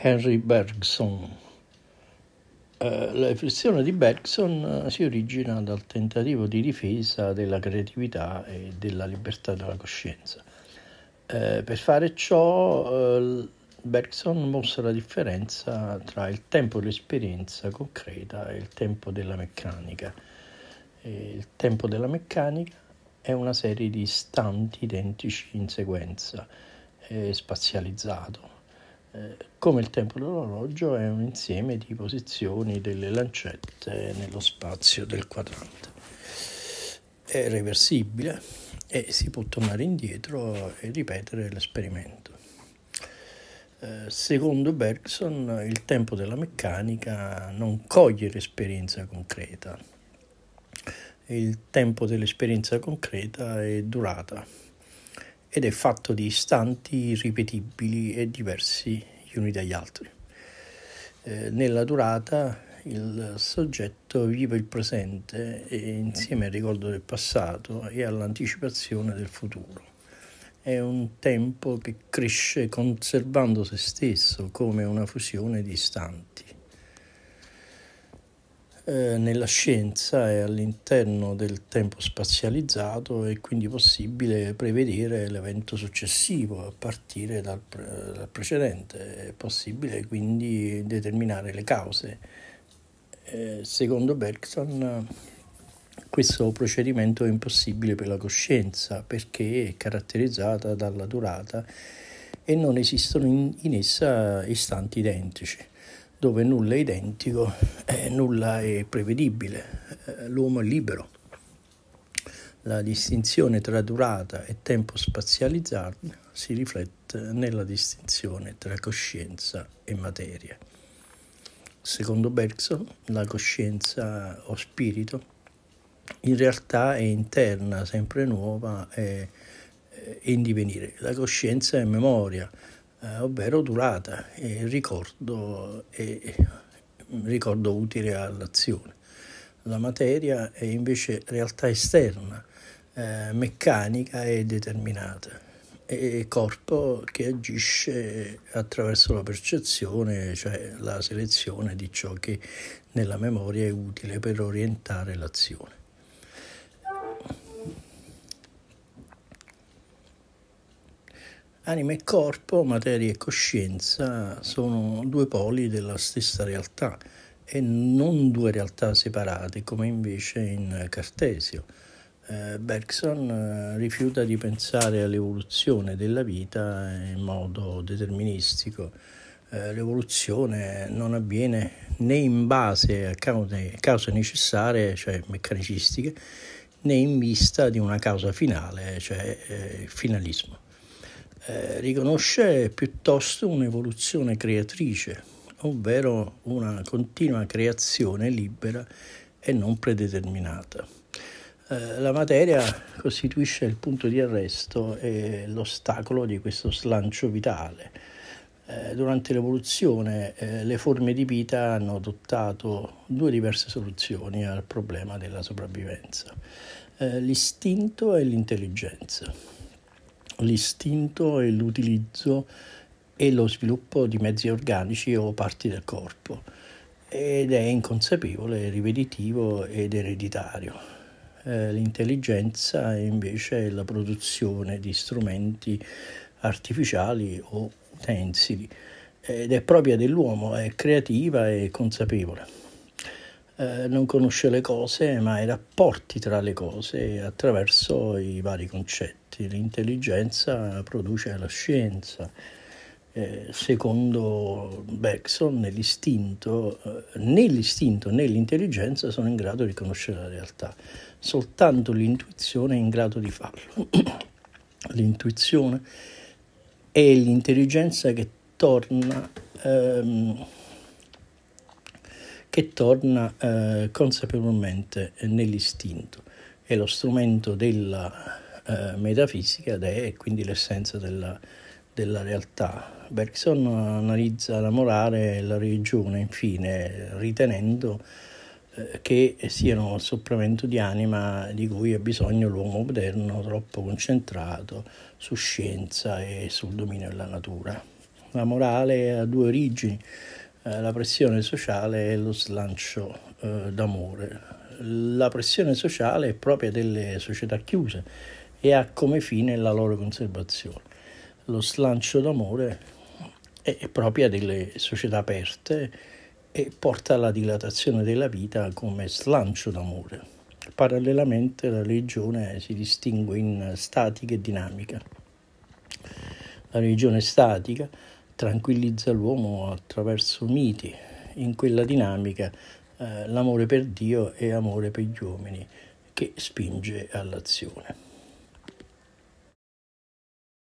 Henry Bergson. Eh, la riflessione di Bergson eh, si origina dal tentativo di difesa della creatività e della libertà della coscienza. Eh, per fare ciò, eh, Bergson mostra la differenza tra il tempo dell'esperienza concreta e il tempo della meccanica. E il tempo della meccanica è una serie di istanti identici in sequenza, eh, spazializzato, eh, come il tempo dell'orologio è un insieme di posizioni delle lancette nello spazio del quadrante. È reversibile e si può tornare indietro e ripetere l'esperimento. Eh, secondo Bergson il tempo della meccanica non coglie l'esperienza concreta, il tempo dell'esperienza concreta è durata, ed è fatto di istanti ripetibili e diversi gli uni dagli altri. Eh, nella durata il soggetto vive il presente insieme al ricordo del passato e all'anticipazione del futuro. È un tempo che cresce conservando se stesso come una fusione di istanti. Eh, nella scienza e all'interno del tempo spazializzato è quindi possibile prevedere l'evento successivo a partire dal, dal precedente, è possibile quindi determinare le cause. Eh, secondo Bergson questo procedimento è impossibile per la coscienza perché è caratterizzata dalla durata e non esistono in, in essa istanti identici dove nulla è identico, eh, nulla è prevedibile, eh, l'uomo è libero. La distinzione tra durata e tempo spazializzato si riflette nella distinzione tra coscienza e materia. Secondo Bergson, la coscienza o spirito in realtà è interna, sempre nuova e eh, in divenire. La coscienza è memoria, eh, ovvero durata e ricordo, e, mm, ricordo utile all'azione. La materia è invece realtà esterna, eh, meccanica e determinata e corpo che agisce attraverso la percezione, cioè la selezione di ciò che nella memoria è utile per orientare l'azione. Anima e corpo, materia e coscienza sono due poli della stessa realtà e non due realtà separate come invece in Cartesio. Eh, Bergson eh, rifiuta di pensare all'evoluzione della vita in modo deterministico. Eh, l'evoluzione non avviene né in base a cause, cause necessarie, cioè meccanicistiche, né in vista di una causa finale, cioè eh, il finalismo. Eh, riconosce piuttosto un'evoluzione creatrice, ovvero una continua creazione libera e non predeterminata. Eh, la materia costituisce il punto di arresto e l'ostacolo di questo slancio vitale. Eh, durante l'evoluzione le forme di vita hanno adottato due diverse soluzioni al problema della sopravvivenza, l'istinto e l'intelligenza l'istinto e l'utilizzo e lo sviluppo di mezzi organici o parti del corpo ed è inconsapevole, ripetitivo ed ereditario. Eh, l'intelligenza è la produzione di strumenti artificiali o utensili ed è propria dell'uomo, è creativa e consapevole. Eh, non conosce le cose ma i rapporti tra le cose attraverso i vari concetti infatti l'intelligenza produce la scienza. Eh, secondo Bergson, l'istinto, eh, né l'istinto né l'intelligenza sono in grado di conoscere la realtà, soltanto l'intuizione è in grado di farlo. l'intuizione è l'intelligenza che torna, ehm, che torna eh, consapevolmente nell'istinto, è lo strumento della eh, metafisica ed è quindi l'essenza della, della realtà. Bergson analizza la morale e la religione, infine, ritenendo eh, che siano il supplemento di anima di cui ha bisogno l'uomo moderno troppo concentrato su scienza e sul dominio della natura. La morale ha due origini, eh, la pressione sociale e lo slancio eh, d'amore. La pressione sociale è propria delle società chiuse, e ha come fine la loro conservazione. Lo slancio d'amore è propria delle società aperte e porta alla dilatazione della vita come slancio d'amore. Parallelamente la religione si distingue in statica e dinamica. La religione statica tranquillizza l'uomo attraverso miti, in quella dinamica eh, l'amore per Dio e amore per gli uomini che spinge all'azione.